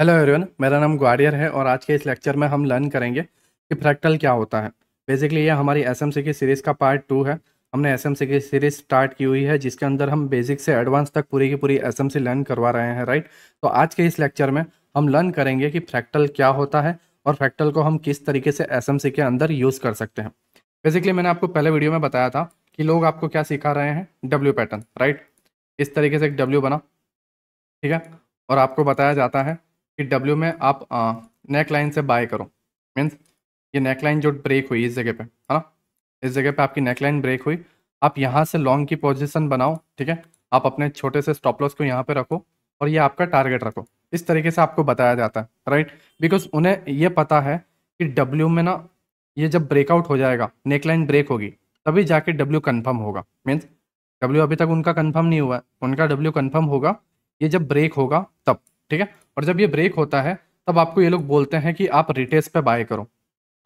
Hello everyone मेरा नाम ग्वाडियर है और आज के इस लेक्चर में हम लर्न करेंगे कि फ्रैक्टल क्या होता है बेसिकली ये हमारी एस की सीरीज़ का पार्ट टू है हमने एस की सीरीज़ स्टार्ट की हुई है जिसके अंदर हम बेसिक से एडवांस तक पूरी की पूरी एस लर्न करवा रहे हैं राइट तो आज के इस लेक्चर में हम लर्न करेंगे कि फ्रैक्टल क्या होता है और फ्रैक्टल को हम किस तरीके से एस के अंदर यूज़ कर सकते हैं बेसिकली मैंने आपको पहले वीडियो में बताया था कि लोग आपको क्या सिखा रहे हैं डब्ल्यू पैटर्न राइट इस तरीके से एक डब्ल्यू बना ठीक है और आपको बताया जाता है कि डब्ल्यू में आप नेक लाइन से बाय करो मीन्स ये नेक लाइन जो ब्रेक हुई इस जगह पे है ना इस जगह पे आपकी नेक लाइन ब्रेक हुई आप यहाँ से लॉन्ग की पोजीशन बनाओ ठीक है आप अपने छोटे से स्टॉप लॉस को यहाँ पे रखो और ये आपका टारगेट रखो इस तरीके से आपको बताया जाता है राइट बिकॉज उन्हें ये पता है कि डब्ल्यू में ना ये जब ब्रेकआउट हो जाएगा नेक लाइन ब्रेक होगी तभी जाके डब्ल्यू कन्फर्म होगा मीन्स डब्ल्यू अभी तक उनका कन्फर्म नहीं हुआ है उनका डब्ल्यू कन्फर्म होगा ये जब ब्रेक होगा तब ठीक है और जब ये ब्रेक होता है तब आपको ये लोग बोलते हैं कि आप रिटेस पे बाय करो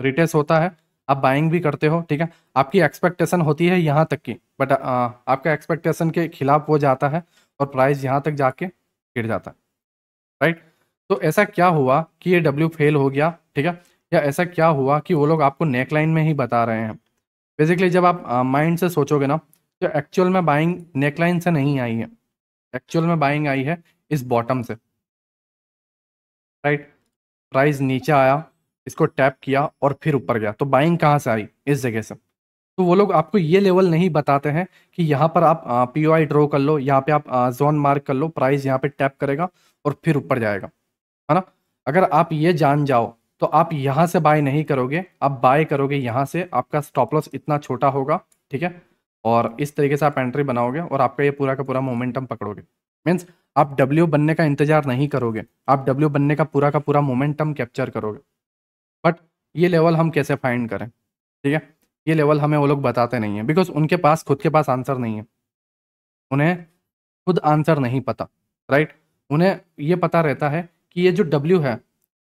रिटेस होता है आप बाइंग भी करते हो ठीक है आपकी एक्सपेक्टेशन होती है यहाँ तक की बट आपका एक्सपेक्टेशन के खिलाफ वो जाता है और प्राइस यहाँ तक जाके गिर जाता है राइट तो ऐसा क्या हुआ कि ये डब्ल्यू फेल हो गया ठीक है या ऐसा क्या हुआ कि वो लोग आपको नेक लाइन में ही बता रहे हैं बेसिकली जब आप माइंड से सोचोगे ना तो एक्चुअल में बाइंग नेक लाइन से नहीं आई है एक्चुअल में बाइंग आई है इस बॉटम से राइट प्राइस नीचे आया इसको टैप किया और फिर ऊपर गया तो बाइंग कहाँ से आई इस जगह से तो वो लोग आपको ये लेवल नहीं बताते हैं कि यहाँ पर आप पी ओ आई ड्रॉ कर लो यहाँ पे आप जोन मार्क कर लो प्राइस यहाँ पे टैप करेगा और फिर ऊपर जाएगा है ना अगर आप ये जान जाओ तो आप यहाँ से बाय नहीं करोगे आप बाय करोगे यहाँ से आपका स्टॉप लॉस इतना छोटा होगा ठीक है और इस तरीके से आप एंट्री बनाओगे और आपका ये पूरा का पूरा मोमेंटम पकड़ोगे मीन्स आप डब्ल्यू बनने का इंतजार नहीं करोगे आप डब्ल्यू बनने का पूरा का पूरा मोमेंटम कैप्चर करोगे बट ये लेवल हम कैसे फाइंड करें ठीक है ये लेवल हमें वो लोग बताते नहीं है बिकॉज उनके पास खुद के पास आंसर नहीं है उन्हें खुद आंसर नहीं पता राइट उन्हें ये पता रहता है कि ये जो डब्ल्यू है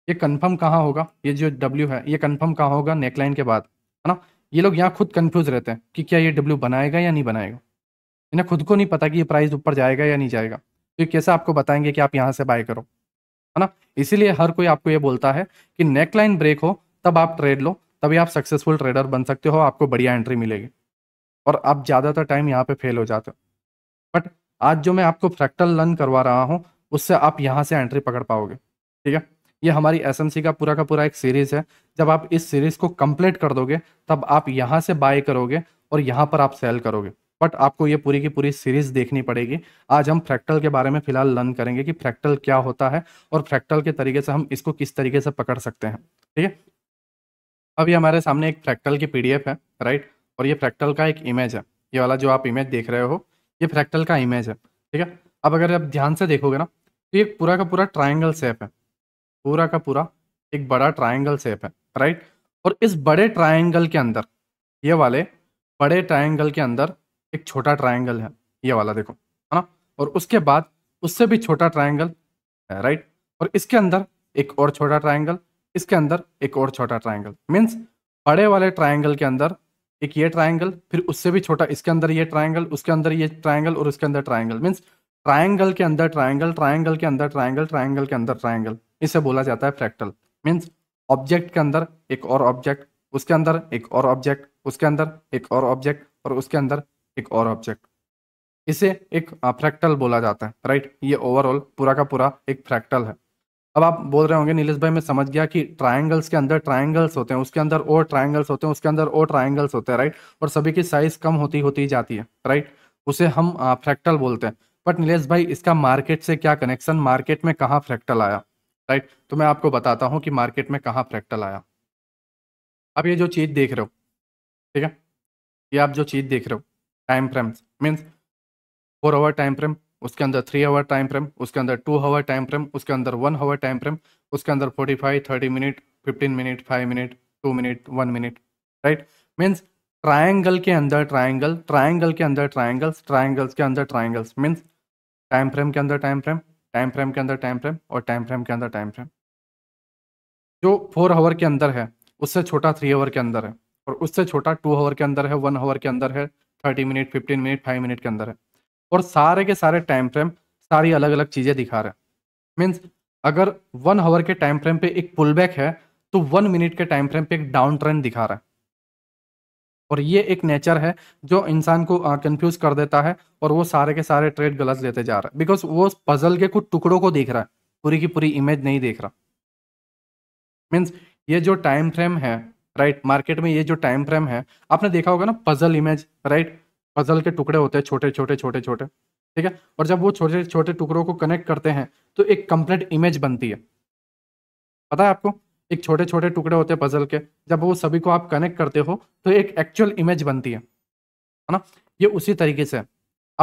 ये कन्फर्म कहाँ होगा ये जो डब्ल्यू है ये कन्फर्म कहाँ होगा नेकलाइन के बाद है ना ये लोग यहाँ खुद कन्फ्यूज़ रहते हैं कि क्या ये डब्ल्यू बनाएगा या नहीं बनाएगा इन्हें खुद को नहीं पता कि ये प्राइस ऊपर जाएगा या नहीं जाएगा तो कैसे आपको बताएंगे कि आप यहाँ से बाय करो है ना इसीलिए हर कोई आपको ये बोलता है कि नेक लाइन ब्रेक हो तब आप ट्रेड लो तभी आप सक्सेसफुल ट्रेडर बन सकते हो आपको बढ़िया एंट्री मिलेगी और आप ज़्यादातर टाइम यहाँ पर फेल हो जाते हो बट आज जो मैं आपको फ्रैक्टल लर्न करवा रहा हूँ उससे आप यहाँ से एंट्री पकड़ पाओगे ठीक है ये हमारी एस का पूरा का पूरा एक सीरीज़ है जब आप इस सीरीज़ को कंप्लीट कर दोगे तब आप यहाँ से बाय करोगे और यहाँ पर आप सेल करोगे बट आपको ये पूरी की पूरी सीरीज देखनी पड़ेगी आज हम फ्रैक्टल के बारे में फिलहाल लर्न करेंगे कि फ्रैक्टल क्या होता है और फ्रैक्टल के तरीके से हम इसको किस तरीके से पकड़ सकते हैं ठीक है अभी हमारे सामने एक फ्रैक्टल की पीडीएफ है राइट और ये फ्रैक्टल का एक इमेज है ये वाला जो आप इमेज देख रहे हो ये फ्रैक्टल का इमेज है ठीक है अब अगर आप ध्यान से देखोगे ना तो ये पूरा का पूरा ट्राइंगल सेप है पूरा का पूरा एक बड़ा ट्राइंगल शेप है राइट और इस बड़े ट्राइंगल के अंदर ये वाले बड़े ट्राइंगल के अंदर एक छोटा ट्राइंगल है ये वाला देखो है ना और उसके बाद उससे भी छोटा ट्राइंगल राइट और इसके अंदर एक और छोटा ट्राइंगल इसके अंदर एक और छोटा ट्राइंगल मीन्स बड़े वाले ट्राइंगल के अंदर एक ये ट्राइंगल फिर उससे भी छोटा इसके अंदर ये ट्राइंगल उसके अंदर ये ट्राइंगल और उसके अंदर ट्राइंगल मीन्स ट्राइंगल के अंदर ट्राइंगल ट्राइंगल के अंदर ट्राइंगल ट्राइंगल के अंदर ट्राइंगल इसे बोला जाता है फ्रैक्टल मीन्स ऑब्जेक्ट के अंदर एक और ऑब्जेक्ट उसके अंदर एक और ऑब्जेक्ट उसके अंदर एक और ऑब्जेक्ट और उसके अंदर एक और ऑब्जेक्ट इसे एक फ्रैक्टल बोला जाता है राइट ये ओवरऑल पूरा का पूरा एक फ्रैक्टल है अब आप बोल रहे होंगे नीलेश भाई मैं समझ गया कि ट्रायंगल्स के अंदर ट्रायंगल्स होते हैं उसके अंदर और ट्रायंगल्स होते हैं उसके अंदर और ट्रायंगल्स होते हैं राइट और सभी की साइज कम होती होती जाती है राइट उसे हम फ्रैक्टल बोलते हैं बट नीलेश भाई इसका मार्केट से क्या कनेक्शन मार्केट में कहाँ फ्रैक्टल आया राइट तो मैं आपको बताता हूँ कि मार्केट में कहाँ फ्रैक्टल आया आप ये जो चीज़ देख रहे हो ठीक है ये आप जो चीज़ देख रहे हो time frames means four hour time frame उसके अंदर थ्री आवर टाइम फ्रेम उसके अंदर टू आवर टाइम फ्रेम उसके अंदर वन आवर टाइम फ्रेम उसके अंदर forty five thirty minute fifteen minute five minute two minute one minute right means triangle के अंदर ट्राइंगल ट्राइंगल के अंदर ट्राइंगल्स ट्राइंगल्स के अंदर ट्राइंगल्स मीन्स टाइम फ्रेम के अंदर टाइम फ्रेम टाइम फ्रेम के अंदर टाइम फ्रेम और टाइम फ्रेम के अंदर टाइम फ्रेम जो फोर आवर के अंदर है उससे छोटा थ्री आवर के अंदर है और उससे छोटा टू आवर के अंदर है वन आवर के अंदर है thirty minute fifteen minute five minute के अंदर है और सारे के सारे टाइम फ्रेम सारी अलग अलग चीज़ें दिखा रहे हैं मीन्स अगर वन आवर के टाइम फ्रेम पे एक पुल बैक है तो वन मिनट के टाइम फ्रेम पे एक डाउन ट्रेंड दिखा रहा है और ये एक नेचर है जो इंसान को कंफ्यूज कर देता है और वो सारे के सारे ट्रेड गलत लेते जा रहा है बिकॉज वो पजल के कुछ टुकड़ों को देख रहा है पूरी की पूरी इमेज नहीं देख रहा मीन्स ये जो टाइम फ्रेम है राइट मार्केट में ये जो टाइम फ्रेम है आपने देखा होगा ना पजल इमेज राइट पजल के टुकड़े होते हैं छोटे छोटे छोटे छोटे ठीक है और जब वो छोटे छोटे टुकड़ों को कनेक्ट करते हैं तो एक कंप्लीट इमेज बनती है पता है आपको एक छोटे छोटे टुकड़े होते हैं पजल के जब वो सभी को आप कनेक्ट करते हो तो एक एक्चुअल इमेज बनती है है ना ये उसी तरीके से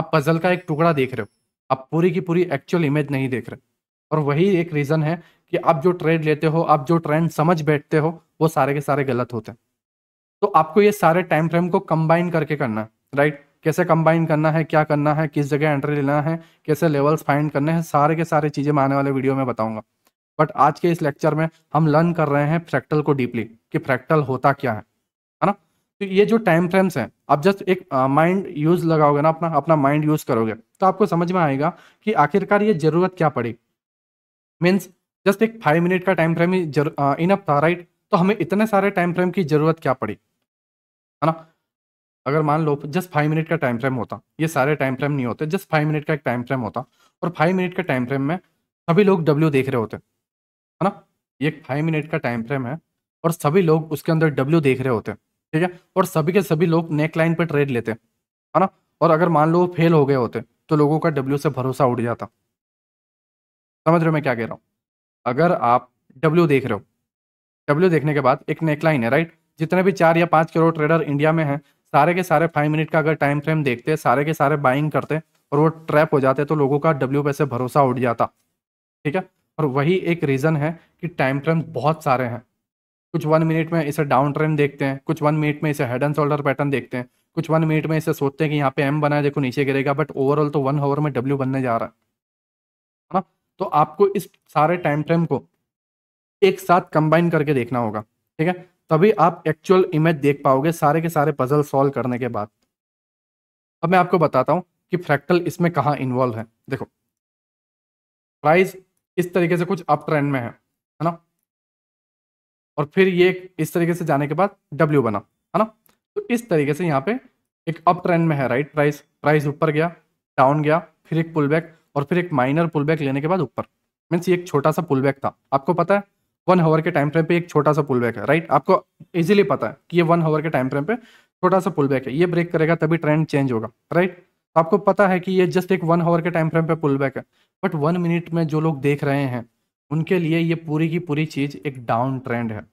आप पजल का एक टुकड़ा देख रहे हो आप पूरी की पूरी एक्चुअल इमेज नहीं देख रहे और वही एक रीज़न है कि आप जो ट्रेड लेते हो आप जो ट्रेंड समझ बैठते हो वो सारे के सारे गलत होते हैं तो आपको ये सारे टाइम फ्रेम को कंबाइन करके करना है राइट कैसे कंबाइन करना है क्या करना है किस जगह एंट्री लेना है कैसे लेवल्स फाइंड करने हैं सारे के सारे चीज़ें मैं आने वाले वीडियो में बताऊंगा बट आज के इस लेक्चर में हम लर्न कर रहे हैं फ्रैक्टल को डीपली कि फ्रैक्टल होता क्या है है ना तो ये जो टाइम फ्रेम्स हैं आप जस्ट एक माइंड यूज लगाओगे ना अपना अपना माइंड यूज करोगे तो आपको समझ में आएगा कि आखिरकार ये जरूरत क्या पड़ी मीन्स जस्ट एक फाइव मिनट का टाइम फ्रेम ही इनफ था राइट तो हमें इतने सारे टाइम फ्रेम की जरूरत क्या पड़ी है ना अगर मान लो जस्ट फाइव मिनट का टाइम फ्रेम होता ये सारे टाइम फ्रेम नहीं होते जस्ट फाइव मिनट का एक टाइम फ्रेम होता और फाइव मिनट के टाइम फ्रेम में सभी लोग डब्ल्यू देख रहे होते है ना ये एक फाइव मिनट का टाइम फ्रेम है और सभी लोग उसके अंदर डब्ल्यू देख रहे होते ठीक है और सभी के सभी लोग नेक लाइन पर ट्रेड लेते है ना और अगर मान लो फेल हो गए होते तो लोगों का डब्ल्यू से भरोसा उठ जाता समझ रहे हो मैं क्या कह रहा हूँ अगर आप डब्ल्यू देख रहे हो डब्ल्यू देखने के बाद एक नेकलाइन है राइट जितने भी चार या पाँच करोड़ ट्रेडर इंडिया में हैं सारे के सारे फाइव मिनट का अगर टाइम फ्रेम देखते सारे के सारे बाइंग करते और वो ट्रैप हो जाते तो लोगों का डब्ल्यू पे से भरोसा उठ जाता ठीक है और वही एक रीज़न है कि टाइम फ्रेम बहुत सारे हैं कुछ वन मिनट में इसे डाउन ट्रेंड देखते हैं कुछ वन मिनट में इसे हेड एंड शोल्डर पैटर्न देखते हैं कुछ वन मिनट में इसे सोचते हैं कि यहाँ पे एम बना है देखो नीचे गिरेगा बट ओवरऑल तो वन आवर में डब्ल्यू बनने जा रहा है ना तो आपको इस सारे टाइम फ्रेम को एक साथ कंबाइन करके देखना होगा ठीक है तभी आप एक्चुअल इमेज देख पाओगे सारे के सारे पजल सॉल्व करने के बाद अब मैं आपको बताता हूं कि फ्रैक्टल इसमें कहाँ इन्वॉल्व है देखो प्राइस इस तरीके से कुछ अप ट्रेंड में है है ना और फिर ये इस तरीके से जाने के बाद डब्ल्यू बना है ना तो इस तरीके से यहाँ पे एक अप ट्रेंड में है राइट प्राइस प्राइस ऊपर गया डाउन गया फिर एक पुल बैक और फिर एक माइनर पुल बैक लेने के बाद ऊपर मीन्स ये एक छोटा सा पुल बैक था आपको पता है वन हावर के टाइम फ्रेम पे एक छोटा सा पुल बैक है राइट आपको इजीली पता है कि ये वन हावर के टाइम फ्रेम पे छोटा सा पुल बैक है ये ब्रेक करेगा तभी ट्रेंड चेंज होगा राइट तो आपको पता है कि ये जस्ट एक वन हावर के टाइम फ्रेम पे पुल बैक है बट वन मिनट में जो लोग देख रहे हैं उनके लिए ये पूरी की पूरी चीज़ एक डाउन ट्रेंड है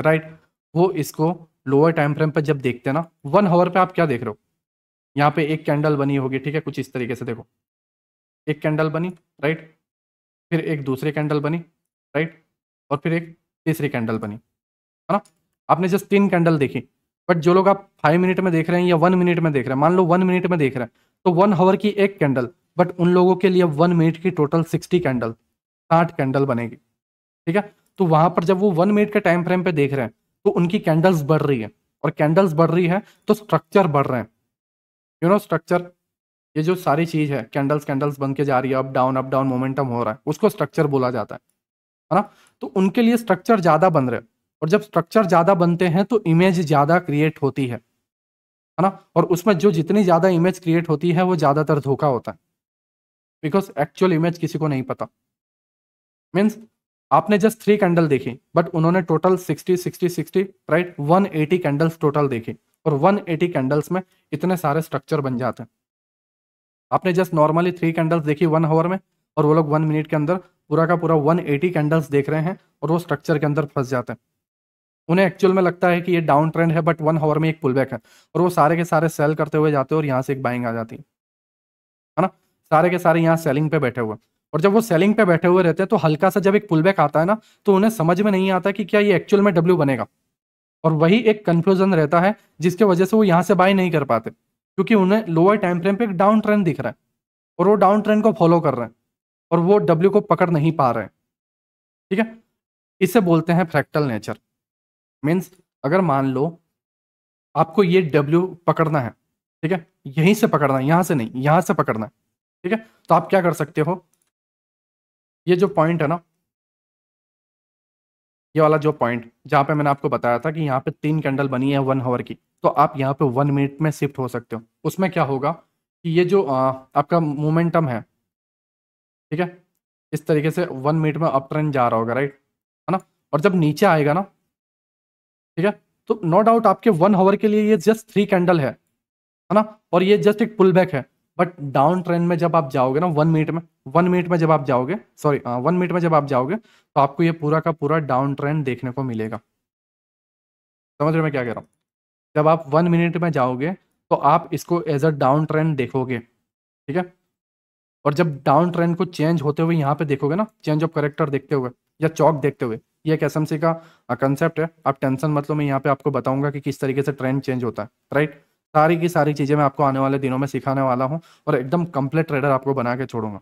राइट right? वो इसको लोअर टाइम फ्रेम पर जब देखते हैं ना वन हावर पे आप क्या देख रहे हो यहाँ पे एक कैंडल बनी होगी ठीक है कुछ इस तरीके से देखो एक कैंडल बनी राइट फिर एक दूसरी कैंडल बनी राइट और फिर एक तीसरी कैंडल बनी है ना आपने जस्ट तीन कैंडल देखी बट जो लोग आप फाइव मिनट में देख रहे हैं या वन मिनट में देख रहे हैं मान लो वन मिनट में देख रहे हैं तो वन हावर की एक कैंडल बट उन लोगों के लिए वन मिनट की टोटल सिक्सटी कैंडल साठ कैंडल बनेगी ठीक है तो वहां पर जब वो वन मिनट के टाइम फ्रेम पे देख रहे हैं तो उनकी कैंडल्स बढ़ रही है और कैंडल्स बढ़ रही है तो स्ट्रक्चर बढ़ रहे हैं यू नो स्ट्रक्चर ये जो सारी चीज़ है कैंडल्स कैंडल्स बन के जा रही है up down up down momentum हो रहा है उसको स्ट्रक्चर बोला जाता है है ना तो उनके लिए स्ट्रक्चर ज़्यादा बन रहे हैं और जब स्ट्रक्चर ज़्यादा बनते हैं तो इमेज ज़्यादा क्रिएट होती है है ना और उसमें जो जितनी ज़्यादा इमेज क्रिएट होती है वो ज़्यादातर धोखा होता है बिकॉज एक्चुअल इमेज किसी को नहीं पता मीन्स आपने जस्ट थ्री कैंडल देखी बट उन्होंने total sixty sixty sixty right one eighty candles total देखी और वन एटी कैंडल्स में इतने सारे स्ट्रक्चर बन जाते हैं आपने जस्ट नॉर्मली थ्री कैंडल्स देखी वन आवर में और वो लोग वन मिनट के अंदर पूरा का पूरा वन एटी कैंडल्स देख रहे हैं और वो स्ट्रक्चर के अंदर फंस जाते हैं उन्हें एक्चुअल में लगता है कि ये डाउन ट्रेंड है बट वन आवर में एक पुल बैक है और वो सारे के सारे सेल करते हुए जाते हैं और यहाँ से एक बाइंग आ जाती है ना सारे के सारे यहाँ सेलिंग पे बैठे हुए और जब वो सेलिंग पे बैठे हुए रहते हैं तो हल्का सा जब एक पुल बैक आता है ना तो उन्हें समझ में नहीं आता कि क्या ये एक्चुअल में डब्ल्यू बनेगा और वही एक कन्फ्यूजन रहता है जिसके वजह से वो यहाँ से बाय नहीं कर पाते क्योंकि उन्हें लोअर टाइम फ्रेम पे एक डाउन ट्रेंड दिख रहा है और वो डाउन ट्रेंड को फॉलो कर रहे हैं और वो डब्ल्यू को पकड़ नहीं पा रहे हैं ठीक है इसे बोलते हैं फ्रैक्टल नेचर मीन्स अगर मान लो आपको ये डब्ल्यू पकड़ना है ठीक है यहीं से पकड़ना है यहाँ से नहीं यहाँ से पकड़ना है ठीक है तो आप क्या कर सकते हो ये जो पॉइंट है ना ये वाला जो पॉइंट जहाँ पे मैंने आपको बताया था कि यहाँ पे तीन कैंडल बनी है वन हावर की तो आप यहाँ पे वन मिनट में शिफ्ट हो सकते हो उसमें क्या होगा कि ये जो आ, आपका मोमेंटम है ठीक है इस तरीके से वन मिनट में अप ट्रेंड जा रहा होगा राइट है ना और जब नीचे आएगा ना ठीक है तो नो डाउट आपके वन हावर के लिए ये जस्ट थ्री कैंडल है है ना और ये जस्ट एक पुल बैक है बट डाउन ट्रेंड में जब आप जाओगे ना वन मिनट में वन मिनट में जब आप जाओगे सॉरी वन मिनट में जब आप जाओगे तो आपको ये पूरा का पूरा डाउन ट्रेंड देखने को मिलेगा समझ रहे मैं क्या कह रहा हूँ जब आप वन मिनट में जाओगे तो आप इसको एज अ डाउन ट्रेंड देखोगे ठीक है और जब डाउन ट्रेंड को चेंज होते हुए यहाँ पे देखोगे ना चेंज ऑफ करेक्टर देखते हुए या चौक देखते हुए ये एक एस का कंसेप्ट है आप टेंशन मतलब मैं यहाँ पे आपको बताऊंगा कि किस तरीके से ट्रेंड चेंज होता है राइट सारी की सारी चीज़ें मैं आपको आने वाले दिनों में सिखाने वाला हूँ और एकदम कम्प्लीट ट्रेडर आपको बना के छोड़ूंगा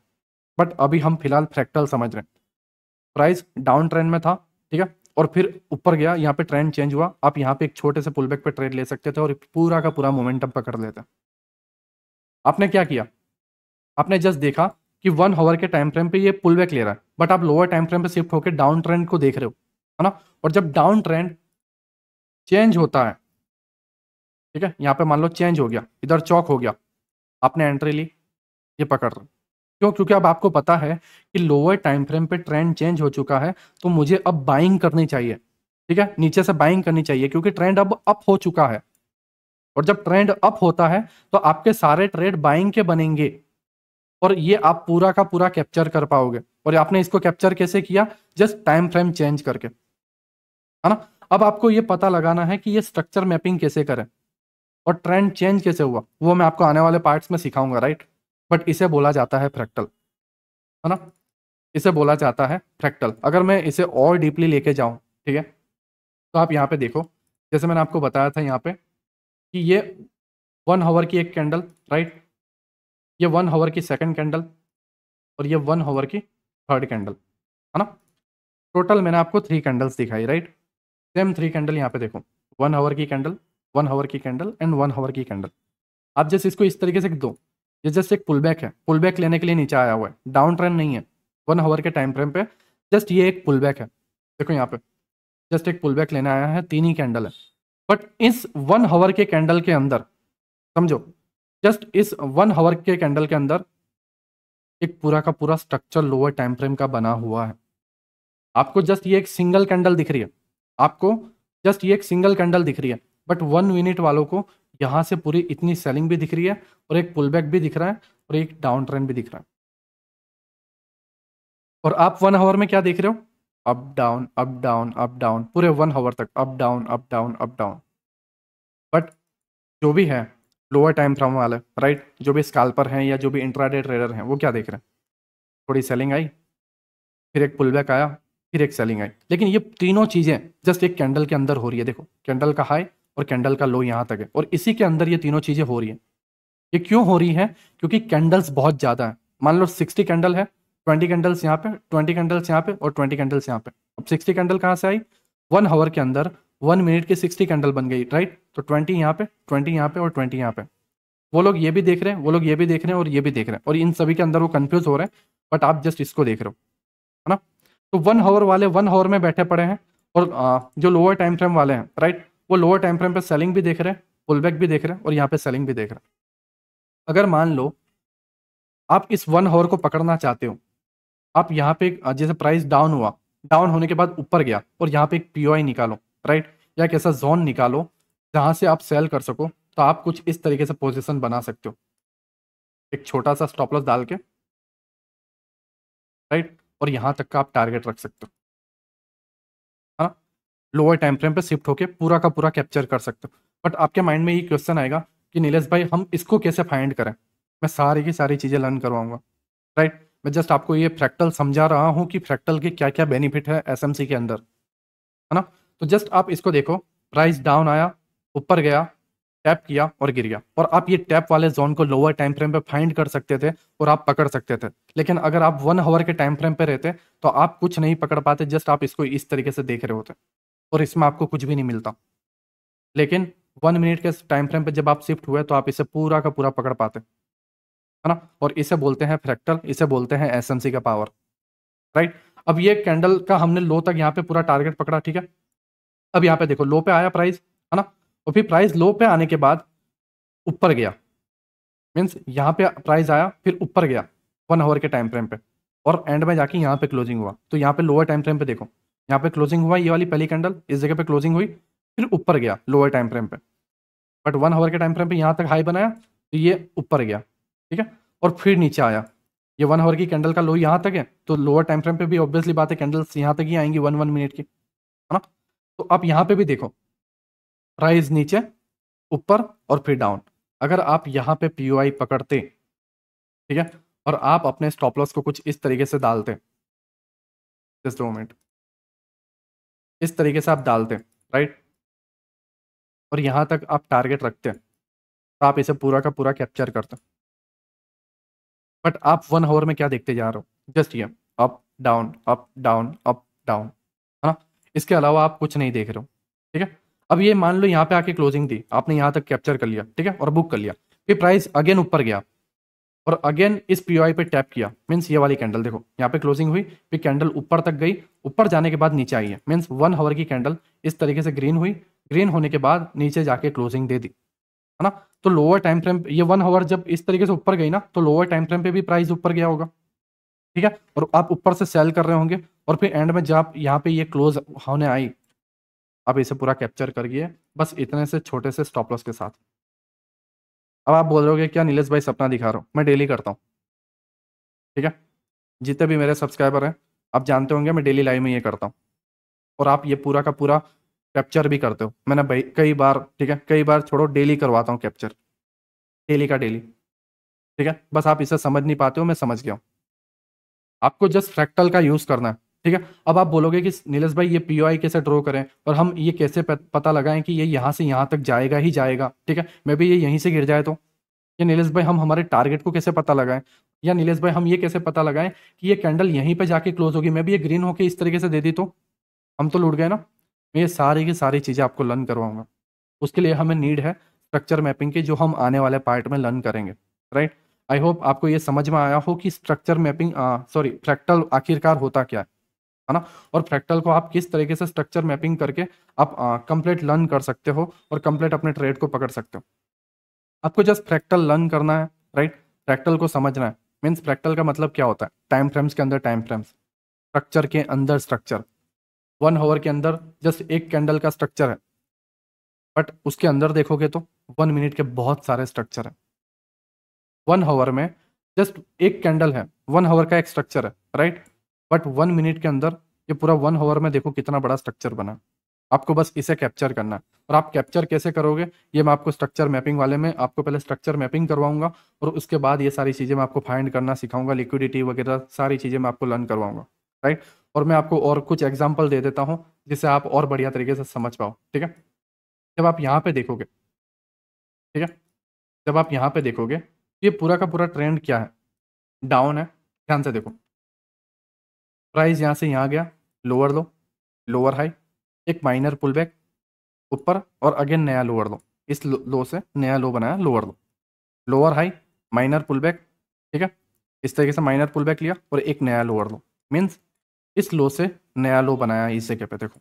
बट अभी हम फिलहाल फ्रैक्टल समझ रहे हैं प्राइस डाउन ट्रेंड में था ठीक है और फिर ऊपर गया यहाँ पे ट्रेंड चेंज हुआ आप यहाँ पे एक छोटे से पुलबैक पे ट्रेड ले सकते थे और पूरा का पूरा मोमेंटम पकड़ लेते आपने क्या किया आपने जस्ट देखा कि वन हावर के टाइम फ्रेम पे ये पुलबैक ले रहा है बट आप लोअर टाइम फ्रेम पे शिफ्ट होकर डाउन ट्रेंड को देख रहे हो है ना और जब डाउन ट्रेंड चेंज होता है ठीक है यहाँ पे मान लो चेंज हो गया इधर चौक हो गया आपने एंट्री ली ये पकड़ रहा क्यों क्योंकि अब आपको पता है कि लोअर टाइम फ्रेम पे ट्रेंड चेंज हो चुका है तो मुझे अब बाइंग करनी चाहिए ठीक है नीचे से बाइंग करनी चाहिए क्योंकि ट्रेंड अब अप हो चुका है और जब ट्रेंड अप होता है तो आपके सारे ट्रेड बाइंग के बनेंगे और ये आप पूरा का पूरा कैप्चर कर पाओगे और आपने इसको कैप्चर कैसे किया जस्ट टाइम फ्रेम चेंज करके है ना अब आपको ये पता लगाना है कि ये स्ट्रक्चर मैपिंग कैसे करें और ट्रेंड चेंज कैसे हुआ वो मैं आपको आने वाले पार्ट्स में सिखाऊंगा राइट बट इसे बोला जाता है फ्रैक्टल है ना इसे बोला जाता है फ्रैक्टल अगर मैं इसे और डीपली लेके जाऊं ठीक है तो आप यहाँ पे देखो जैसे मैंने आपको बताया था यहाँ पे कि ये वन हावर की एक कैंडल राइट ये वन हावर की सेकंड कैंडल और ये वन हावर की थर्ड कैंडल है ना टोटल मैंने आपको थ्री कैंडल्स दिखाई राइट सेम थ्री कैंडल यहाँ पे देखो वन हावर की कैंडल वन हावर की कैंडल एंड वन हावर की कैंडल आप जैसे इसको इस तरीके से दो ये जस्ट एक पुल बैक है पुल बैक लेने के लिए नीचे आया हुआ है डाउन ट्रेंड नहीं है वन आवर के टाइम फ्रेम पे जस्ट ये एक पुल बैक है देखो यहाँ पे जस्ट एक पुल बैक लेने आया है तीन ही कैंडल है बट इस वन हावर के कैंडल के अंदर समझो जस्ट इस वन हावर के कैंडल के अंदर एक पूरा का पूरा स्ट्रक्चर लोअर टाइम फ्रेम का बना हुआ है आपको जस्ट ये एक सिंगल कैंडल दिख रही है आपको जस्ट ये एक सिंगल कैंडल दिख रही है बट वन मिनट वालों को यहाँ से पूरी इतनी सेलिंग भी दिख रही है और एक पुल बैक भी दिख रहा है और एक डाउन ट्रेंड भी दिख रहा है और आप वन आवर में क्या देख रहे हो up down up down up down पूरे वन आवर तक up down up down up down but जो भी है लोअर टाइम फ्रॉम वाले राइट जो भी स्काल्पर हैं या जो भी इंट्राडे ट्रेडर हैं वो क्या देख रहे हैं थोड़ी सेलिंग आई फिर एक पुल बैक आया फिर एक सेलिंग आई लेकिन ये तीनों चीज़ें जस्ट एक कैंडल के अंदर हो रही है देखो कैंडल का हाई और कैंडल का लो यहाँ तक है और इसी के अंदर ये तीनों चीज़ें हो रही है ये क्यों हो रही है क्योंकि कैंडल्स बहुत ज़्यादा है मान लो सिक्सटी कैंडल है ट्वेंटी कैंडल्स यहाँ पे ट्वेंटी कैंडल्स यहाँ पे और ट्वेंटी कैंडल्स यहाँ पे अब सिक्सटी कैंडल कहाँ से आई वन आवर के अंदर वन मिनट की सिक्सटी कैंडल बन गई राइट तो ट्वेंटी यहाँ पे ट्वेंटी यहाँ पे और ट्वेंटी यहाँ पे वो लोग ये भी देख रहे हैं वो लोग ये भी देख रहे हैं और ये भी देख रहे हैं और इन सभी के अंदर वो कन्फ्यूज हो रहे हैं बट आप जस्ट इसको देख रहे हो है ना तो वन हावर वाले वन हावर में बैठे पड़े हैं और जो लोअर टाइम फ्रेम वाले हैं राइट वो लोअर टाइम फ्रेम पर सेलिंग भी देख रहे हैं पुल बैक भी देख रहे हैं और यहाँ पे सेलिंग भी देख रहे हैं अगर मान लो आप इस वन हावर को पकड़ना चाहते हो आप यहाँ पे जैसे प्राइस डाउन हुआ डाउन होने के बाद ऊपर गया और यहाँ पे एक पी निकालो राइट या कैसा जोन निकालो जहाँ से आप सेल कर सको तो आप कुछ इस तरीके से पोजिशन बना सकते हो एक छोटा सा स्टॉपलस डाल के राइट और यहाँ तक का आप टारगेट रख सकते हो लोअर टाइम फ्रेम पे शिफ्ट होकर पूरा का पूरा कैप्चर कर सकते हो बट आपके माइंड में ये क्वेश्चन आएगा कि नीलेश भाई हम इसको कैसे फाइंड करें मैं सारी की सारी चीज़ें लर्न करवाऊंगा राइट मैं जस्ट आपको ये फ्रैक्टल समझा रहा हूँ कि फ्रैक्टल के क्या क्या बेनिफिट है एस के अंदर है ना तो जस्ट आप इसको देखो प्राइस डाउन आया ऊपर गया टैप किया और गिर गया और आप ये टैप वाले जोन को लोअर टाइम फ्रेम पे फाइंड कर सकते थे और आप पकड़ सकते थे लेकिन अगर आप वन आवर के टाइम फ्रेम पे रहते तो आप कुछ नहीं पकड़ पाते जस्ट आप इसको इस तरीके से देख रहे होते और इसमें आपको कुछ भी नहीं मिलता लेकिन वन मिनट के टाइम फ्रेम पर जब आप शिफ्ट हुए तो आप इसे पूरा का पूरा पकड़ पाते है ना और इसे बोलते हैं फ्रैक्टल इसे बोलते हैं एस का पावर राइट अब ये कैंडल का हमने लो तक यहाँ पे पूरा टारगेट पकड़ा ठीक है अब यहाँ पे देखो लो पे आया प्राइस है ना और फिर प्राइस लो पे आने के बाद ऊपर गया मीन्स यहाँ पे प्राइस आया फिर ऊपर गया वन आवर के टाइम फ्रेम पे और एंड में जाके यहाँ पे क्लोजिंग हुआ तो यहाँ पे लोअर टाइम फ्रेम पे देखो यहाँ पे क्लोजिंग हुआ ये वाली पहली कैंडल इस जगह पे क्लोजिंग हुई फिर ऊपर गया लोअर टाइम फ्रेम पे बट वन आवर के टाइम फ्रेम पे यहाँ तक हाई बनाया तो ये ऊपर गया ठीक है और फिर नीचे आया ये वन आवर की कैंडल का लो यहाँ तक है तो लोअर टाइम फ्रेम पे भी ऑब्वियसली बात है कैंडल्स यहाँ तक ही आएंगी वन वन मिनट की है ना तो आप यहाँ पे भी देखो राइज नीचे ऊपर और फिर डाउन अगर आप यहाँ पे पी पकड़ते ठीक है और आप अपने स्टॉप लॉस को कुछ इस तरीके से डालते जस्ट मोमेंट इस तरीके से आप डालते हैं राइट और यहाँ तक आप टारगेट रखते हैं तो आप इसे पूरा का पूरा कैप्चर करते हैं बट आप वन आवर में क्या देखते जा रहे हो जस्ट ये up down up down up down है ना इसके अलावा आप कुछ नहीं देख रहे हो ठीक है अब ये मान लो यहाँ पे आके क्लोजिंग दी आपने यहाँ तक कैप्चर कर लिया ठीक है और बुक कर लिया फिर प्राइस अगेन ऊपर गया और अगेन इस पीओआई पे टैप किया मीन्स ये वाली कैंडल देखो यहाँ पे क्लोजिंग हुई फिर कैंडल ऊपर तक गई ऊपर जाने के बाद नीचे आई है मीन्स वन हावर की कैंडल इस तरीके से ग्रीन हुई ग्रीन होने के बाद नीचे जाके क्लोजिंग दे दी है ना तो लोअर टाइम फ्रेम ये वन हावर जब इस तरीके से ऊपर गई ना तो लोअर टाइम फ्रेम पे भी प्राइस ऊपर गया होगा ठीक है और आप ऊपर से सेल कर रहे होंगे और फिर एंड में जब यहाँ पे ये क्लोज होने आई आप इसे पूरा कैप्चर करिए बस इतने से छोटे से स्टॉपलॉस के साथ अब आप बोल रहे हो क्या नीलेश भाई सपना दिखा रहा हूँ मैं डेली करता हूँ ठीक है जितने भी मेरे सब्सक्राइबर हैं आप जानते होंगे मैं डेली लाइव में ये करता हूँ और आप ये पूरा का पूरा कैप्चर भी करते हो मैंने भाई कई बार ठीक है कई बार छोड़ो डेली करवाता हूँ कैप्चर डेली का डेली ठीक है बस आप इसे समझ नहीं पाते हो मैं समझ गया हूँ आपको जस्ट फ्रैक्टल का यूज़ करना है ठीक है अब आप बोलोगे कि नीलेष भाई ये पी कैसे ड्रॉ करें और हम ये कैसे पता लगाएं कि ये यहाँ से यहाँ तक जाएगा ही जाएगा ठीक है मे भी ये यहीं से गिर जाए तो या नीलेश भाई हम हमारे टारगेट को कैसे पता लगाएं या नीलेश भाई हम ये कैसे पता लगाएं कि ये कैंडल यहीं पर जाके क्लोज होगी मैं भी ये ग्रीन होके इस तरीके से दे दी तो हम तो लुट गए ना मैं ये सारी की सारी चीज़ें आपको लर्न करवाऊंगा उसके लिए हमें नीड है स्ट्रक्चर मैपिंग की जो हम आने वाले पार्ट में लर्न करेंगे राइट आई होप आपको ये समझ में आया हो कि स्ट्रक्चर मैपिंग सॉरी फ्रैक्टल आखिरकार होता क्या है है ना और फ्रैक्टल को आप किस तरीके से स्ट्रक्चर मैपिंग करके आप कंप्लीट लर्न कर सकते हो और कंप्लीट अपने ट्रेड को पकड़ सकते हो आपको जस्ट फ्रैक्टल लर्न करना है राइट फ्रैक्टल को समझना है मीन्स फ्रैक्टल का मतलब क्या होता है टाइम फ्रेम्स के अंदर टाइम फ्रेम्स स्ट्रक्चर के अंदर स्ट्रक्चर वन आवर के अंदर जस्ट एक कैंडल का स्ट्रक्चर है बट उसके अंदर देखोगे तो वन मिनट के बहुत सारे स्ट्रक्चर है वन आवर में जस्ट एक कैंडल है वन आवर का एक स्ट्रक्चर है right right? But one minute के अंदर ये पूरा वन आवर में देखो कितना बड़ा स्ट्रक्चर बना आपको बस इसे कैप्चर करना है और आप कैप्चर कैसे करोगे ये मैं आपको स्ट्रक्चर मैपिंग वाले में आपको पहले स्ट्रक्चर मैपिंग करवाऊंगा और उसके बाद ये सारी चीज़ें मैं आपको फाइंड करना सिखाऊंगा लिक्विडिटी वगैरह सारी चीज़ें मैं आपको लर्न करवाऊंगा राइट और मैं आपको और कुछ एग्जाम्पल दे देता हूँ जिससे आप और बढ़िया तरीके से समझ पाओ ठीक है जब आप यहाँ पर देखोगे ठीक है जब आप यहाँ पर देखोगे ये पूरा का पूरा ट्रेंड क्या है डाउन है ध्यान से देखो प्राइस यहाँ से यहाँ गया लोअर लो लोअर हाई एक माइनर पुल बैक ऊपर और अगेन नया लोअर लो इस लो से नया लो बनाया lower low lower high minor pull back ठीक है इस तरीके से माइनर पुल बैक लिया और एक नया लोअर लो मीन्स इस लो से नया लो बनाया इस जगह पे देखो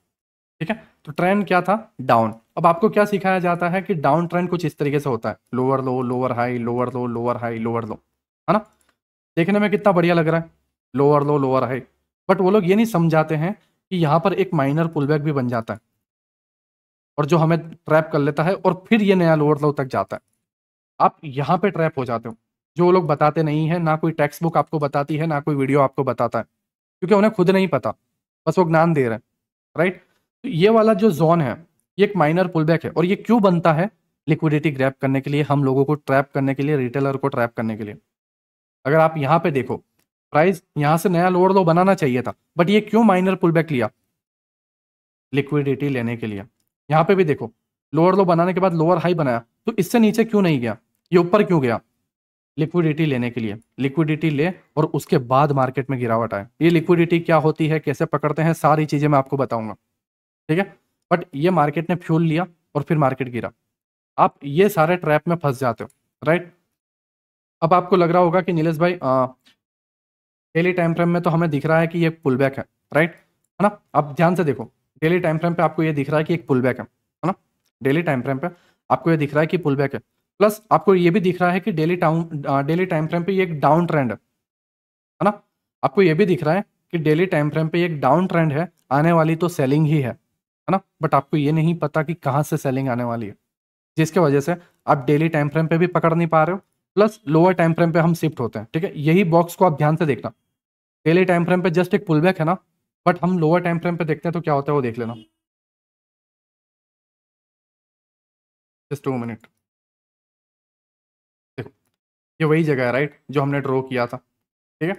ठीक है तो ट्रेंड क्या था डाउन अब आपको क्या सिखाया जाता है कि डाउन ट्रेंड कुछ इस तरीके से होता है lower low lower high lower low lower high lower low है ना देखने में कितना बढ़िया लग रहा है lower low lower high but वो लोग ये नहीं समझाते हैं कि यहाँ पर एक माइनर पुलबैक भी बन जाता है और जो हमें ट्रैप कर लेता है और फिर ये नया लोअर लो तक जाता है आप यहाँ पे ट्रैप हो जाते हो जो लोग बताते नहीं है ना कोई टेक्स्ट बुक आपको बताती है ना कोई वीडियो आपको बताता है क्योंकि उन्हें खुद नहीं पता बस वो ज्ञान दे रहे हैं राइट तो ये वाला जो जोन है ये एक माइनर पुलबैक है और ये क्यों बनता है लिक्विडिटी ग्रैप करने के लिए हम लोगों को ट्रैप करने के लिए रिटेलर को ट्रैप करने के लिए अगर आप यहाँ पे देखो प्राइस यहां से नया लोअर लो तो बनाना चाहिए था बट ये क्यों माइनर पुल बैक लिया लिक्विडिटी लेने के लिए यहाँ पे भी देखो लोअर लो बनाने के बाद लोअर हाई बनाया तो इससे नीचे क्यों नहीं गया ये ऊपर क्यों गया लिक्विडिटी लेने के लिए लिक्विडिटी ले और उसके बाद मार्केट में गिरावट आए ये लिक्विडिटी क्या होती है कैसे पकड़ते हैं सारी चीजें मैं आपको बताऊंगा ठीक है बट ये मार्केट ने फ्यूल लिया और फिर मार्केट गिरा आप ये सारे ट्रैप में फंस जाते हो राइट अब आपको लग रहा होगा कि नीलेष भाई डेली टाइम फ्रेम में तो हमें दिख रहा है कि ये पुल बैक है राइट है ना अब ध्यान से देखो डेली टाइम फ्रेम पे आपको ये दिख रहा है कि एक पुल बैक है है ना डेली टाइम फ्रेम पे आपको ये दिख रहा है कि पुल बैक है प्लस आपको ये भी दिख रहा है कि daily town daily time frame पे ये एक डाउन ट्रेंड है है ना आपको ये भी दिख रहा है कि डेली टाइम फ्रेम पे एक डाउन ट्रेंड है आने वाली तो सेलिंग ही है है ना बट आपको ये नहीं पता कि कहाँ से सेलिंग आने वाली है जिसके वजह से आप डेली टाइम फ्रेम पे भी पकड़ नहीं पा रहे हो प्लस लोअर टाइम फ्रेम पे हम शिफ्ट होते हैं ठीक है यही बॉक्स को आप ध्यान से देखना डेली टाइम फ्रेम पे जस्ट एक पुल बैक है ना बट हम लोअर टाइम फ्रेम पे देखते हैं तो क्या होता है वो देख लेना जस्ट टू मिनट देखो ये वही जगह है राइट जो हमने ड्रॉ किया था ठीक है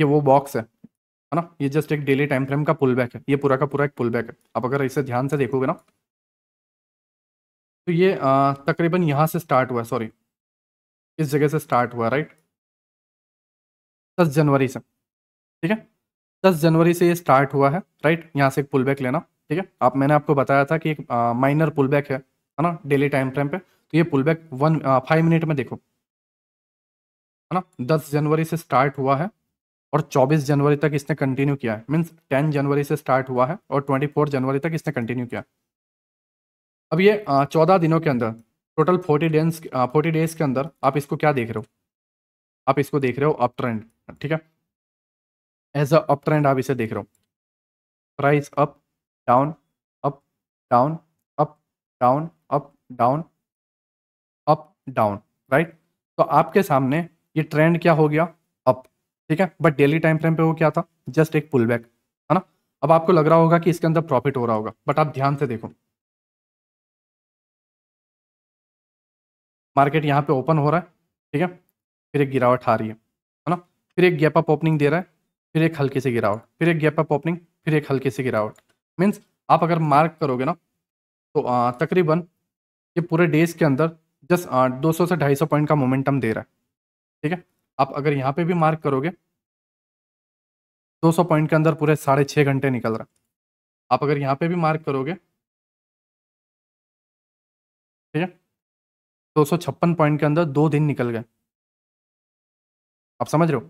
ये वो बॉक्स है है ना ये जस्ट एक डेली टाइम फ्रेम का पुल बैक है ये पूरा का पूरा एक पुल बैक है आप अगर इसे ध्यान से देखोगे ना तो ये तकरीबन यहाँ से स्टार्ट हुआ है सॉरी इस जगह से स्टार्ट हुआ राइट दस जनवरी से ठीक है दस जनवरी से ये स्टार्ट हुआ है राइट यहाँ से एक पुल बैक लेना ठीक है आप मैंने आपको बताया था कि एक माइनर पुल बैक है है ना डेली टाइम फ्रेम पे तो ये pull back one five minute में देखो है ना दस जनवरी से स्टार्ट हुआ है और 24 जनवरी तक इसने कंटिन्यू किया है मीन्स 10 जनवरी से स्टार्ट हुआ है और 24 जनवरी तक इसने कंटिन्यू किया अब ये 14 दिनों के अंदर टोटल 40 डेज 40 डेज के अंदर आप इसको क्या देख रहे हो आप इसको देख रहे हो अप ट्रेंड ठीक है एज अ अप ट्रेंड आप इसे देख रहे हो price up down up down up down up down up down right तो आपके सामने ये ट्रेंड क्या हो गया अप ठीक है बट डेली टाइम फ्रेम पे वो क्या था जस्ट एक पुल बैक है ना अब आपको लग रहा होगा कि इसके अंदर प्रॉफिट हो रहा होगा बट आप ध्यान से देखो मार्केट यहाँ पे ओपन हो रहा है ठीक है फिर एक गिरावट आ रही है है ना फिर एक गैप अप ओपनिंग दे रहा है फिर एक हल्की से गिरावट फिर एक गैप अप ओपनिंग फिर एक हल्के से गिरावट मीन्स आप अगर मार्क करोगे ना तो तकरीबन ये पूरे डेज के अंदर जस्ट दो सौ से ढाई सौ पॉइंट का मोमेंटम दे रहा है ठीक है आप अगर यहाँ पर भी मार्क करोगे दो सौ पॉइंट के अंदर पूरे साढ़े घंटे निकल रहा है आप अगर यहाँ पे भी मार्क करोगे ठीक है दो सौ छप्पन पॉइंट के अंदर दो दिन निकल गए आप समझ रहे हो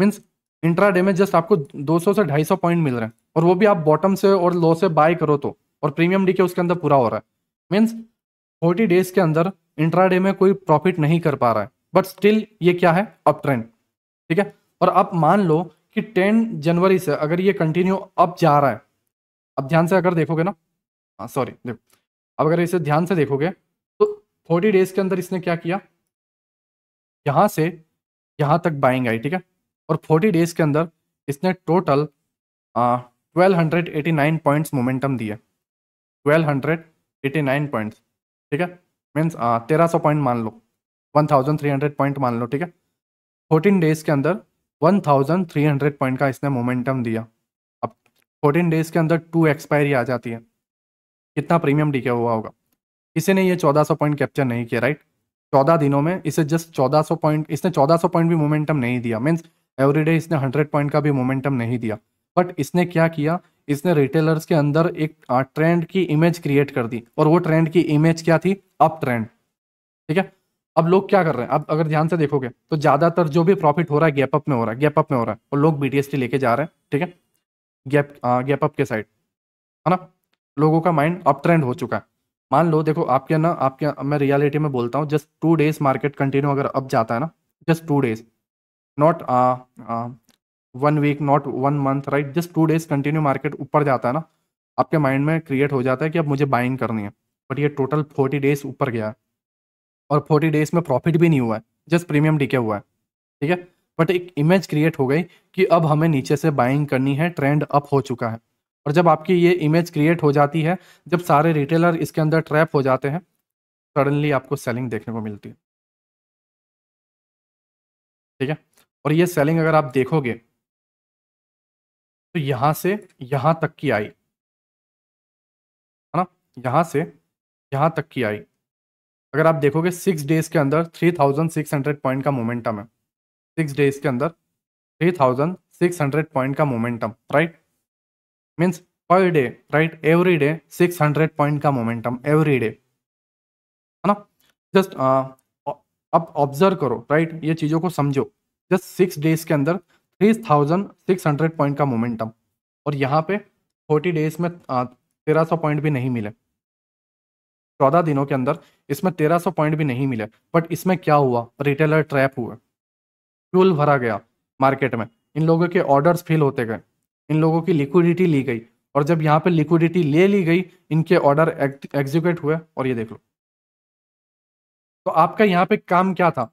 मीन्स इंट्रा में जस्ट आपको 200 से 250 पॉइंट मिल रहे हैं और वो भी आप बॉटम से और लो से बाय करो तो और प्रीमियम डी के उसके अंदर पूरा हो रहा है मीन्स फोर्टी डेज के अंदर इंट्रा में कोई प्रॉफिट नहीं कर पा रहा है बट स्टिल ये क्या है अप ट्रेंड ठीक है और आप मान लो कि टेन जनवरी से अगर ये कंटिन्यू अप जा रहा है अब ध्यान से अगर देखोगे ना हाँ सॉरी देखो अब अगर इसे ध्यान से देखोगे तो फोर्टी डेज के अंदर इसने क्या किया यहाँ से यहाँ तक बाइंग आई ठीक है और 40 डेज के अंदर इसने total twelve hundred eighty nine points momentum दिए twelve hundred eighty nine points ठीक है मीन्स तेरह सौ पॉइंट मान लो one thousand three hundred point मान लो ठीक है फोर्टीन डेज के अंदर one thousand three hundred point का इसने मोमेंटम दिया अब फोर्टीन डेज के अंदर टू एक्सपायरी आ जाती है कितना प्रीमियम डीके हुआ होगा किसी ने ये चौदह सौ पॉइंट कैप्चर नहीं किया राइट चौदह दिनों में इसे जस्ट चौदह सौ पॉइंट इसने चौदह सौ पॉइंट भी मोमेंटम नहीं दिया मीन्स एवरीडे इसने हंड्रेड पॉइंट का भी मोमेंटम नहीं दिया बट इसने क्या किया इसने रिटेलर्स के अंदर एक ट्रेंड की इमेज क्रिएट कर दी और वो ट्रेंड की इमेज क्या थी अप ट्रेंड ठीक है अब लोग क्या कर रहे हैं अब अगर ध्यान से देखोगे तो ज्यादातर जो भी प्रॉफिट हो रहा है गैप अप में हो रहा है गैप अप में हो रहा है और लोग बीटीएसटी लेके जा रहे हैं ठीक है गैप गैप अप के साइड है ना लोगों का माइंड अप ट्रेंड हो चुका है मान लो देखो आपके ना आपके मैं रियलिटी में बोलता हूँ just two days market continue अगर अप जाता है ना just two days not one week not one month right just two days continue market ऊपर जाता है ना आपके माइंड में क्रिएट हो जाता है कि अब मुझे बाइंग करनी है बट ये टोटल फोर्टी डेज ऊपर गया है और फोर्टी डेज में प्रॉफिट भी नहीं हुआ है जस्ट प्रीमियम डिके हुआ है ठीक है बट एक इमेज क्रिएट हो गई कि अब हमें नीचे से बाइंग करनी है ट्रेंड अप हो चुका है और जब आपकी ये इमेज क्रिएट हो जाती है जब सारे रिटेलर इसके अंदर ट्रैप हो जाते हैं सडनली आपको सेलिंग देखने को मिलती है ठीक है और ये सेलिंग अगर आप देखोगे तो यहां से यहां तक की आई है ना यहां से यहां तक की आई अगर आप देखोगे सिक्स डेज के अंदर three thousand six hundred point का मोमेंटम है सिक्स डेज के अंदर three thousand six hundred point का momentum right means per day right every day six hundred point का मोमेंटम एवरी डे है ना जस्ट uh, अब ऑब्जर्व करो राइट ये चीज़ों को समझो जस्ट सिक्स डेज के अंदर three thousand six hundred point का मोमेंटम और यहाँ पे फोर्टी डेज में uh, तेरह सौ पॉइंट भी नहीं मिले चौदह दिनों के अंदर इसमें तेरह सौ पॉइंट भी नहीं मिले बट इसमें क्या हुआ रिटेलर ट्रैप हुए फ्यूल भरा गया मार्केट में इन लोगों के ऑर्डर्स फेल होते गए इन लोगों की लिक्विडिटी ली गई और जब यहाँ पे लिक्विडिटी ले ली गई इनके ऑर्डर एग्जीक्यूट हुए और ये देख लो तो आपका यहाँ पे काम क्या था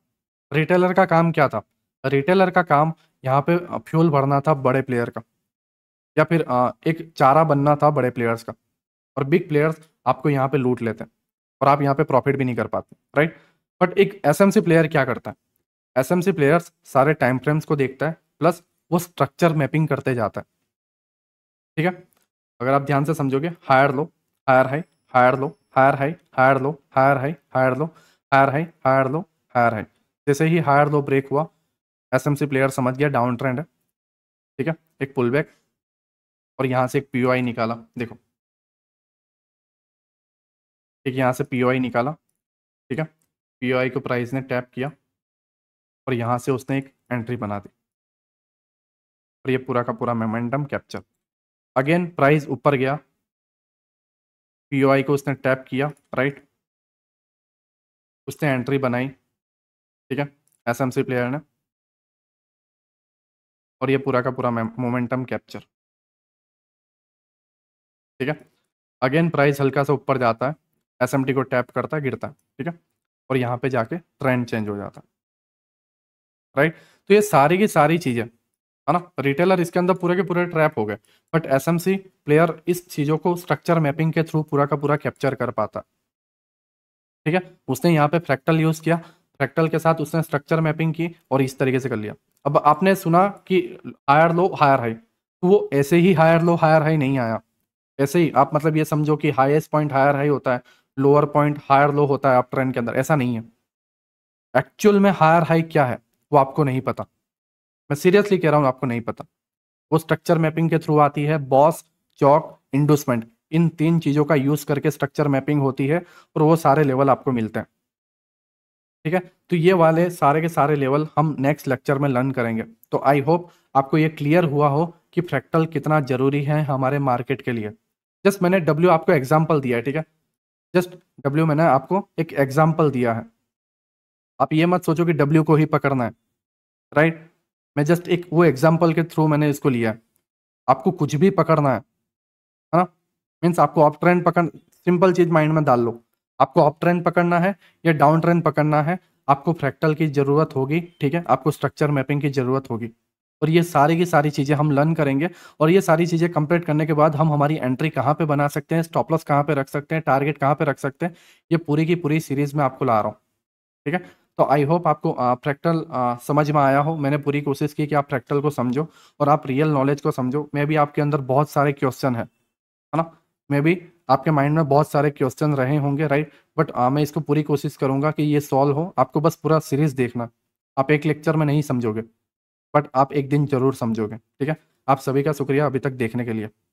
रिटेलर का काम क्या था रिटेलर का काम यहाँ पे फ्यूल भरना था बड़े प्लेयर का या फिर एक चारा बनना था बड़े प्लेयर्स का और बिग प्लेयर्स आपको यहाँ पे लूट लेते हैं और आप यहाँ पे प्रॉफिट भी नहीं कर पाते राइट बट एक एसएमसी प्लेयर क्या करता है एसएमसी प्लेयर्स सारे टाइम फ्रेम्स को देखता है प्लस वो स्ट्रक्चर मैपिंग करते जाता है ठीक है अगर आप ध्यान से समझोगे higher low higher high higher low higher high higher low higher high higher low higher high higher low higher high जैसे ही हायर लो ब्रेक हुआ एसएमसी प्लेयर समझ गया डाउन ट्रेंड है ठीक है एक पुल बैक और यहाँ से एक पीओआई निकाला देखो ठीक यहाँ से पीओआई निकाला ठीक है पीओआई को प्राइस ने टैप किया और यहाँ से उसने एक एंट्री बना दी और ये पूरा का पूरा मोमेंटम कैप्चर अगेन प्राइस ऊपर गया पीओआई को उसने टैप किया राइट उसने एंट्री बनाई ठीक है एसएमसी प्लेयर ने और ये पूरा का पूरा मोमेंटम कैप्चर ठीक है अगेन प्राइस हल्का सा ऊपर जाता है एस को टैप करता है गिरता है ठीक है और यहाँ पे जाके ट्रेंड चेंज हो जाता है राइट तो ये सारी की सारी चीज़ें है ना रिटेलर इसके अंदर पूरे के पूरे ट्रैप हो गए बट एस प्लेयर इस चीज़ों को स्ट्रक्चर मैपिंग के थ्रू पूरा का पूरा कैप्चर कर पाता ठीक है उसने यहाँ पे फ्रैक्टल यूज़ किया फ्रैक्टल के साथ उसने स्ट्रक्चर मैपिंग की और इस तरीके से कर लिया अब आपने सुना कि हायर लो हायर हाई तो वो ऐसे ही हायर लो हायर हाई नहीं आया ऐसे ही आप मतलब ये समझो कि हाईएस्ट पॉइंट हायर हाई होता है लोअर पॉइंट हायर लो होता है आप ट्रेंड के अंदर ऐसा नहीं है एक्चुअल में हायर हाई क्या है वो आपको नहीं पता मैं सीरियसली कह रहा हूँ आपको नहीं पता वो स्ट्रक्चर मैपिंग के थ्रू आती है बॉस चौक इंडोसमेंट इन तीन चीज़ों का यूज़ करके स्ट्रक्चर मैपिंग होती है और वो सारे लेवल आपको मिलते हैं ठीक है तो ये वाले सारे के सारे लेवल हम नेक्स्ट लेक्चर में लर्न करेंगे तो आई होप आपको ये क्लियर हुआ हो कि फ्रैक्टल कितना ज़रूरी है हमारे मार्केट के लिए जस्ट मैंने डब्ल्यू आपको एग्जाम्पल दिया है ठीक है जस्ट डब्ल्यू मैंने आपको एक एग्जाम्पल दिया है आप ये मत सोचो कि डब्ल्यू को ही पकड़ना है राइट मैं जस्ट एक वो एग्जाम्पल के थ्रू मैंने इसको लिया है आपको कुछ भी पकड़ना है है ना मीन्स आपको अप ट्रेंड पकड़ सिंपल चीज माइंड में डाल लो आपको अप ट्रेंड पकड़ना है या डाउन ट्रेंड पकड़ना है आपको फ्रैक्टल की जरूरत होगी ठीक है आपको स्ट्रक्चर मैपिंग की जरूरत होगी और ये सारी की सारी चीज़ें हम लर्न करेंगे और ये सारी चीज़ें कंप्लीट करने के बाद हम हमारी एंट्री कहाँ पे बना सकते हैं स्टॉपलस कहाँ पे रख सकते हैं टारगेट कहाँ पे रख सकते हैं ये पूरी की पूरी सीरीज में आपको ला रहा हूँ ठीक है तो आई होप आपको प्रैक्टल समझ में आया हो मैंने पूरी कोशिश की कि आप प्रैक्टल को समझो और आप रियल नॉलेज को समझो मे भी आपके अंदर बहुत सारे क्वेश्चन है है ना मे भी आपके माइंड में बहुत सारे क्वेश्चन रहे होंगे राइट बट आ, मैं इसको पूरी कोशिश करूंगा कि ये सॉल्व हो आपको बस पूरा सीरीज देखना आप एक लेक्चर में नहीं समझोगे बट आप एक दिन जरूर समझोगे ठीक है आप सभी का शुक्रिया अभी तक देखने के लिए